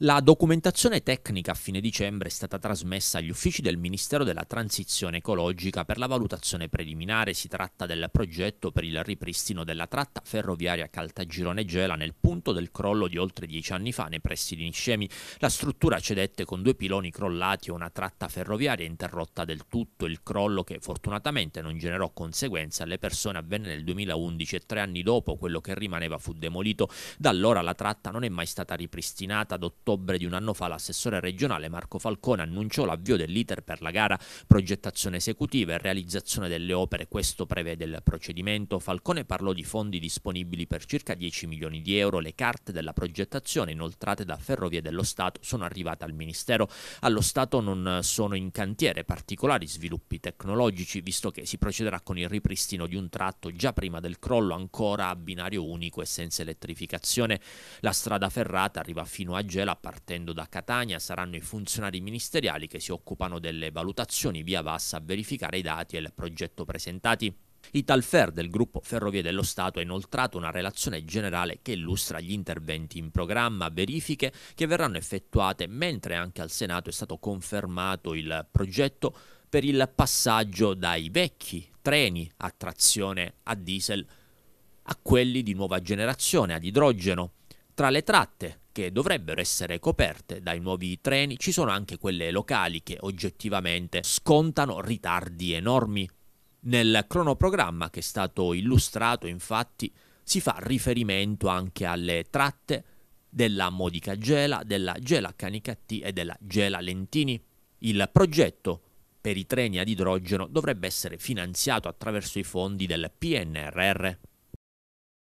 La documentazione tecnica a fine dicembre è stata trasmessa agli uffici del Ministero della Transizione Ecologica per la valutazione preliminare. Si tratta del progetto per il ripristino della tratta ferroviaria Caltagirone-Gela nel punto del crollo di oltre dieci anni fa nei pressi di Niscemi. La struttura cedette con due piloni crollati e una tratta ferroviaria interrotta del tutto. Il crollo, che fortunatamente non generò conseguenze alle persone, avvenne nel 2011 e tre anni dopo quello che rimaneva fu demolito. Da allora la tratta non è mai stata ripristinata, dottorata ottobre di un anno fa l'assessore regionale Marco Falcone annunciò l'avvio dell'iter per la gara progettazione esecutiva e realizzazione delle opere, questo prevede il procedimento. Falcone parlò di fondi disponibili per circa 10 milioni di euro, le carte della progettazione inoltrate da Ferrovie dello Stato sono arrivate al Ministero. Allo Stato non sono in cantiere particolari sviluppi tecnologici, visto che si procederà con il ripristino di un tratto già prima del crollo ancora a binario unico e senza elettrificazione. La strada ferrata arriva fino a Gela partendo da Catania, saranno i funzionari ministeriali che si occupano delle valutazioni via VAS a verificare i dati e il progetto presentati. Italfer del gruppo Ferrovie dello Stato ha inoltrato una relazione generale che illustra gli interventi in programma, verifiche che verranno effettuate, mentre anche al Senato è stato confermato il progetto per il passaggio dai vecchi treni a trazione a diesel a quelli di nuova generazione, ad idrogeno. Tra le tratte che dovrebbero essere coperte dai nuovi treni, ci sono anche quelle locali che oggettivamente scontano ritardi enormi. Nel cronoprogramma che è stato illustrato infatti si fa riferimento anche alle tratte della Modica Gela, della Gela Canicattì e della Gela Lentini. Il progetto per i treni ad idrogeno dovrebbe essere finanziato attraverso i fondi del PNRR.